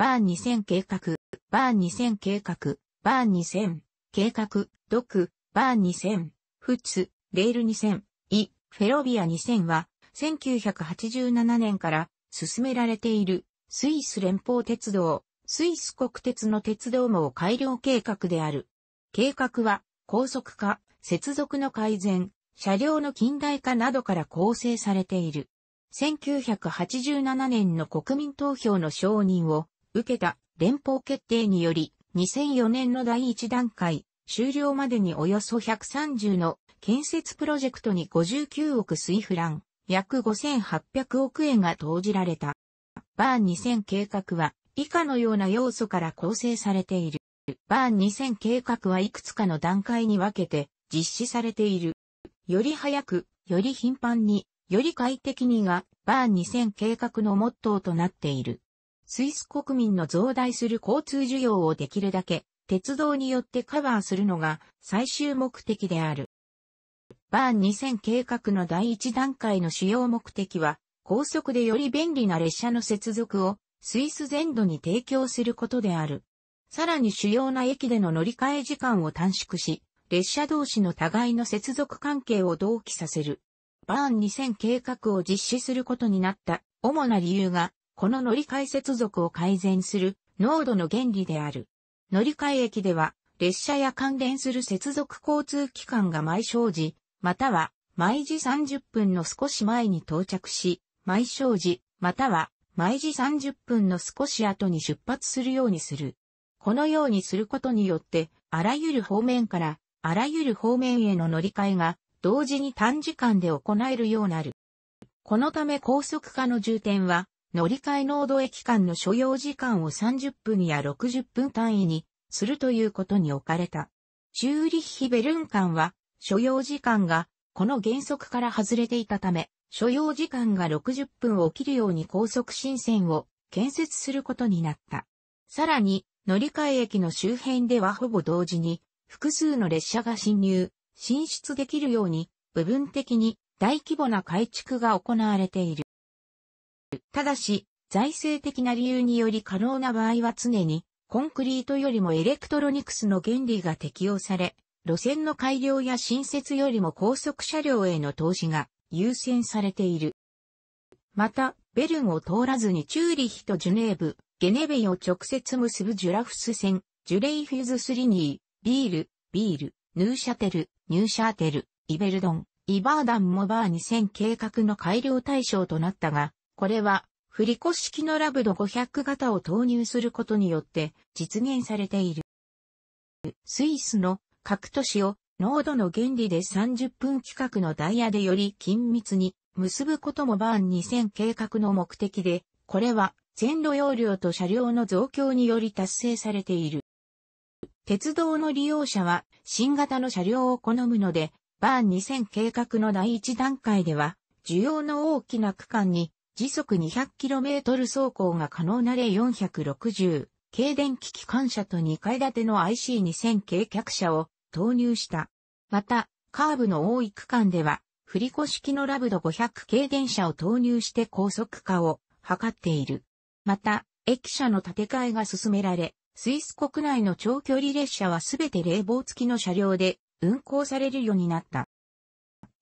バーン2000計画、バーン2000計画、バーン2000、計画、ドク、バーン2000、フツ、レール2000、イ、フェロビア2000は、1987年から進められているスイス連邦鉄道、スイス国鉄の鉄道網改良計画である。計画は、高速化、接続の改善、車両の近代化などから構成されている。1987年の国民投票の承認を受けた連邦決定により、2004年の第1段階、終了までにおよそ130の建設プロジェクトに59億スイフラン、約5800億円が投じられた。バーン2000計画は以下のような要素から構成されている。バーン2000計画はいくつかの段階に分けて実施されている。より早く、より頻繁に、より快適にがバーン2000計画のモットーとなっている。スイス国民の増大する交通需要をできるだけ鉄道によってカバーするのが最終目的である。バーン2000計画の第一段階の主要目的は、高速でより便利な列車の接続をスイス全土に提供することである。さらに主要な駅での乗り換え時間を短縮し、列車同士の互いの接続関係を同期させる。バーン2000計画を実施することになった主な理由がこの乗り換え接続を改善する濃度の原理である。乗り換え駅では、列車や関連する接続交通機関が毎正時、または毎時30分の少し前に到着し、毎正時、または毎時30分の少し後に出発するようにする。このようにすることによって、あらゆる方面から、あらゆる方面への乗り換えが、同時に短時間で行えるようになる。このため高速化の重点は、乗り換え濃度駅間の所要時間を30分や60分単位にするということに置かれた。チューリッヒベルン間は所要時間がこの原則から外れていたため、所要時間が60分を切るように高速新線を建設することになった。さらに、乗り換え駅の周辺ではほぼ同時に、複数の列車が進入、進出できるように、部分的に大規模な改築が行われている。ただし、財政的な理由により可能な場合は常に、コンクリートよりもエレクトロニクスの原理が適用され、路線の改良や新設よりも高速車両への投資が優先されている。また、ベルンを通らずにチューリヒとジュネーブ、ゲネベイを直接結ぶジュラフス線、ジュレイフィズスリニー、ビール、ビール、ヌーシャテル、ニューシャーテル、イベルドン、イバーダンもバー2000計画の改良対象となったが、これは、振り子式のラブド500型を投入することによって実現されている。スイスの各都市を濃度の原理で30分規格のダイヤでより緊密に結ぶこともバーン2000計画の目的で、これは線路容量と車両の増強により達成されている。鉄道の利用者は新型の車両を好むので、バーン2000計画の第一段階では、需要の大きな区間に時速 200km 走行が可能な例460軽電気機関車と2階建ての IC2000 軽客車を投入した。また、カーブの多い区間では、振り子式のラブド500軽電車を投入して高速化を図っている。また、駅舎の建て替えが進められ、スイス国内の長距離列車はすべて冷房付きの車両で運行されるようになった。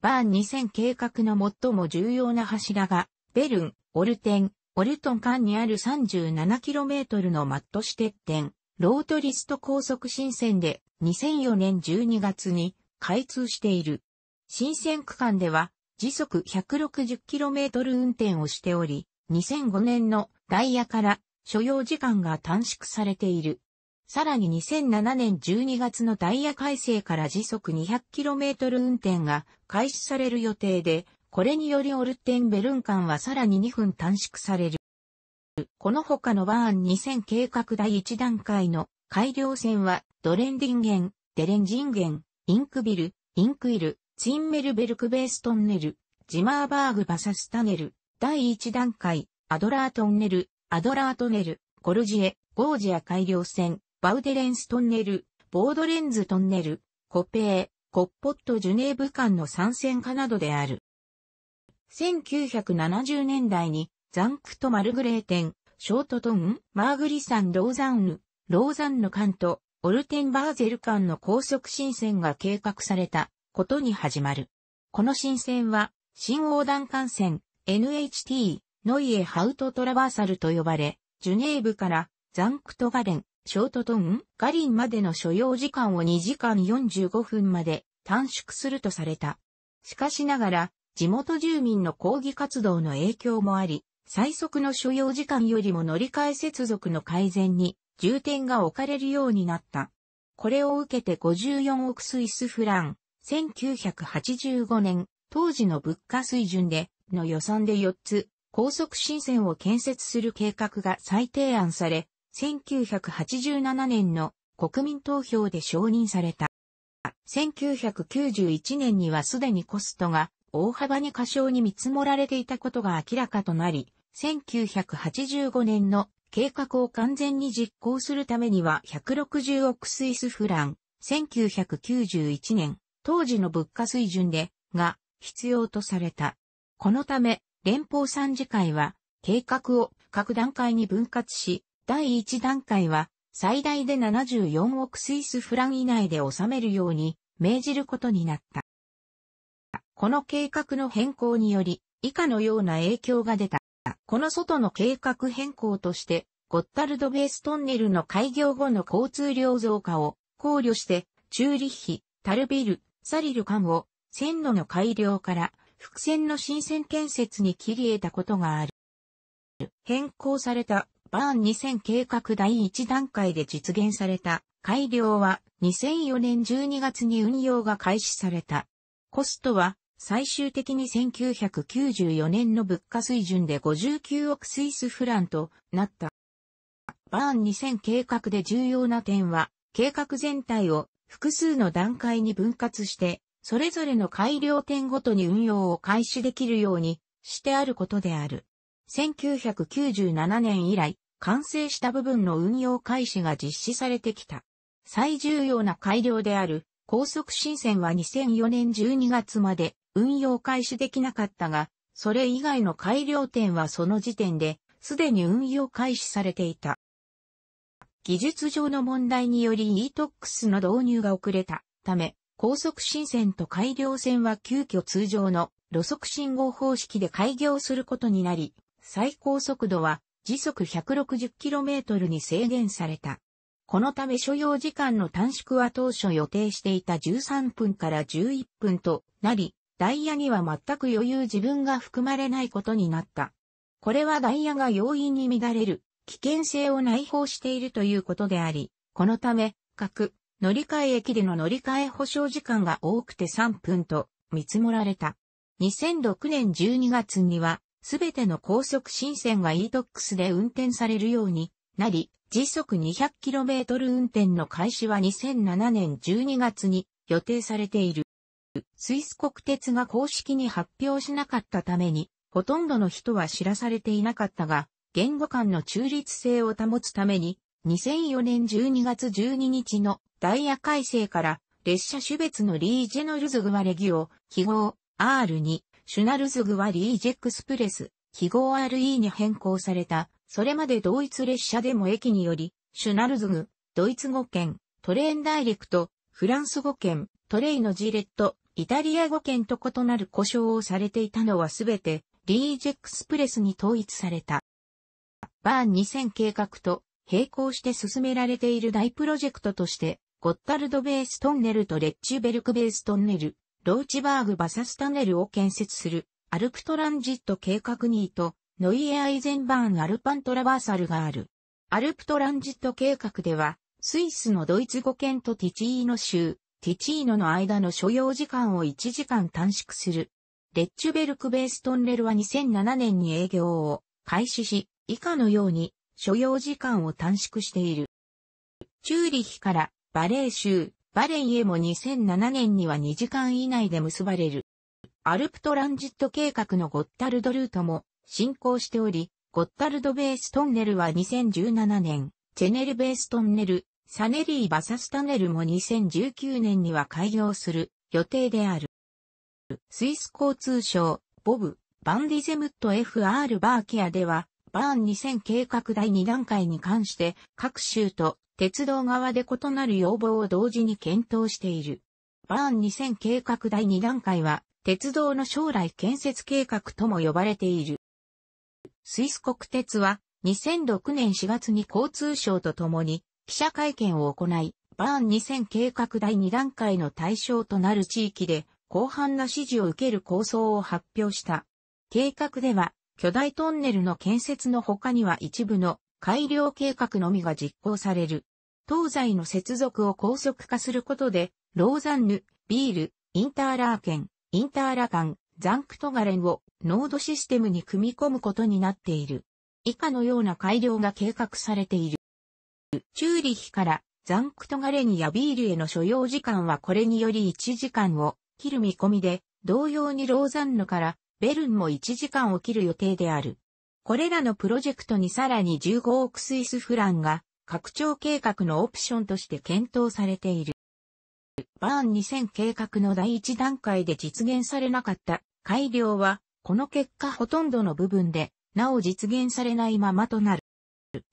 バーン2000計画の最も重要な柱がベルン、オルテン、オルトン間にある 37km のマットシテッテン、ロートリスト高速新線で2004年12月に開通している。新線区間では時速 160km 運転をしており、2005年のダイヤから所要時間が短縮されている。さらに2007年12月のダイヤ改正から時速 200km 運転が開始される予定で、これによりオルテンベルン間はさらに2分短縮される。この他のバーン2000計画第1段階の改良線はドレンディンゲン、デレンジンゲン、インクビル、インクイル、ツインメルベルクベーストンネル、ジマーバーグバサスタネル、第1段階、アドラートンネル、アドラートネル、コルジエ、ゴージア改良線、バウデレンストンネル、ボードレンズトンネル、コペー、コッポットジュネーブ間の参戦化などである。1970年代にザンクト・マルグレーテン、ショートトン、マーグリサン・ローザンヌ、ローザンヌ間とオルテンバーゼル間の高速新線が計画されたことに始まる。この新線は新横断幹線 NHT ノイエハウトトラバーサルと呼ばれ、ジュネーブからザンクトガレン、ショートトン、ガリンまでの所要時間を2時間45分まで短縮するとされた。しかしながら、地元住民の抗議活動の影響もあり、最速の所要時間よりも乗り換え接続の改善に重点が置かれるようになった。これを受けて54億スイスフラン、1985年、当時の物価水準で、の予算で4つ、高速新線を建設する計画が再提案され、1987年の国民投票で承認された。1991年にはすでにコストが大幅に過小に見積もられていたことが明らかとなり、1985年の計画を完全に実行するためには160億スイスフラン、1991年、当時の物価水準で、が、必要とされた。このため、連邦参事会は、計画を各段階に分割し、第1段階は、最大で74億スイスフラン以内で収めるように、命じることになった。この計画の変更により、以下のような影響が出た。この外の計画変更として、ゴッタルドベーストンネルの開業後の交通量増加を考慮して、チューリッヒ、タルビル、サリル間を線路の改良から伏線の新線建設に切り得たことがある。変更されたバーン2000計画第1段階で実現された改良は2004年12月に運用が開始された。コストは最終的に1994年の物価水準で59億スイスフランとなった。バーン2000計画で重要な点は、計画全体を複数の段階に分割して、それぞれの改良点ごとに運用を開始できるようにしてあることである。1997年以来、完成した部分の運用開始が実施されてきた。最重要な改良である高速新線は2004年12月まで運用開始できなかったが、それ以外の改良点はその時点で、すでに運用開始されていた。技術上の問題により e-tox の導入が遅れたため、高速新線と改良線は急遽通常の路側信号方式で開業することになり、最高速度は時速 160km に制限された。このため所要時間の短縮は当初予定していた13分から11分となり、ダイヤには全く余裕自分が含まれないことになった。これはダイヤが容易に乱れる危険性を内包しているということであり、このため、各乗り換え駅での乗り換え保証時間が多くて3分と見積もられた。2006年12月には、すべての高速新線が e-tox で運転されるようになり、時速 200km 運転の開始は2007年12月に予定されている。スイス国鉄が公式に発表しなかったために、ほとんどの人は知らされていなかったが、言語間の中立性を保つために、2004年12月12日のダイヤ改正から列車種別のリージェノルズグワレギオ、記号 R2、シュナルズグワリージェクスプレス、記号 RE に変更された、それまで同一列車でも駅により、シュナルズグ、ドイツ語圏、トレーンダイレクト、フランス語圏、トレイのジレット、イタリア語圏と異なる故障をされていたのはすべて、リージェックスプレスに統一された。バーン2000計画と並行して進められている大プロジェクトとして、ゴッタルドベーストンネルとレッチュベルクベーストンネル、ローチバーグバサスタネルを建設する、アルクトランジット計画2と、ノイエアイゼンバーンアルパントラバーサルがある。アルプトランジット計画では、スイスのドイツ語圏とティチーノ州、ティチーノの間の所要時間を1時間短縮する。レッチュベルクベーストンネルは2007年に営業を開始し、以下のように所要時間を短縮している。チューリヒからバレー州、バレンへも2007年には2時間以内で結ばれる。アルプトランジット計画のゴッタルドルートも進行しており、ゴッタルドベーストンネルは2017年、チェネルベーストンネル、サネリー・バサスタネルも2019年には開業する予定である。スイス交通省、ボブ、バンディゼムット FR バーケアでは、バーン2000計画第2段階に関して各州と鉄道側で異なる要望を同時に検討している。バーン2000計画第2段階は、鉄道の将来建設計画とも呼ばれている。スイス国鉄は、2006年4月に交通省と共に、記者会見を行い、バーン2000計画第2段階の対象となる地域で、広範な支持を受ける構想を発表した。計画では、巨大トンネルの建設の他には一部の改良計画のみが実行される。東西の接続を高速化することで、ローザンヌ、ビール、インターラーケン、インターラカン、ザンクトガレンをノードシステムに組み込むことになっている。以下のような改良が計画されている。チューリヒからザンクトガレニやビールへの所要時間はこれにより1時間を切る見込みで、同様にローザンヌからベルンも1時間を切る予定である。これらのプロジェクトにさらに15億スイスフランが拡張計画のオプションとして検討されている。バーン2000計画の第1段階で実現されなかった改良は、この結果ほとんどの部分で、なお実現されないままとなる。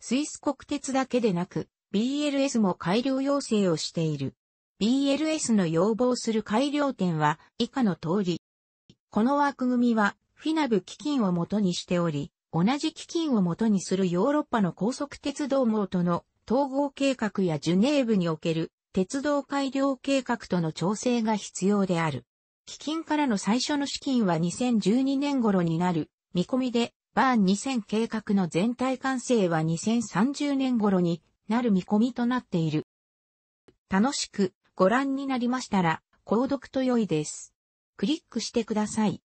スイス国鉄だけでなく、BLS も改良要請をしている。BLS の要望する改良点は以下の通り。この枠組みはフィナブ基金を元にしており、同じ基金を元にするヨーロッパの高速鉄道網との統合計画やジュネーブにおける鉄道改良計画との調整が必要である。基金からの最初の資金は2012年頃になる見込みで、バーン2000計画の全体完成は2030年頃になる見込みとなっている。楽しくご覧になりましたら、購読と良いです。クリックしてください。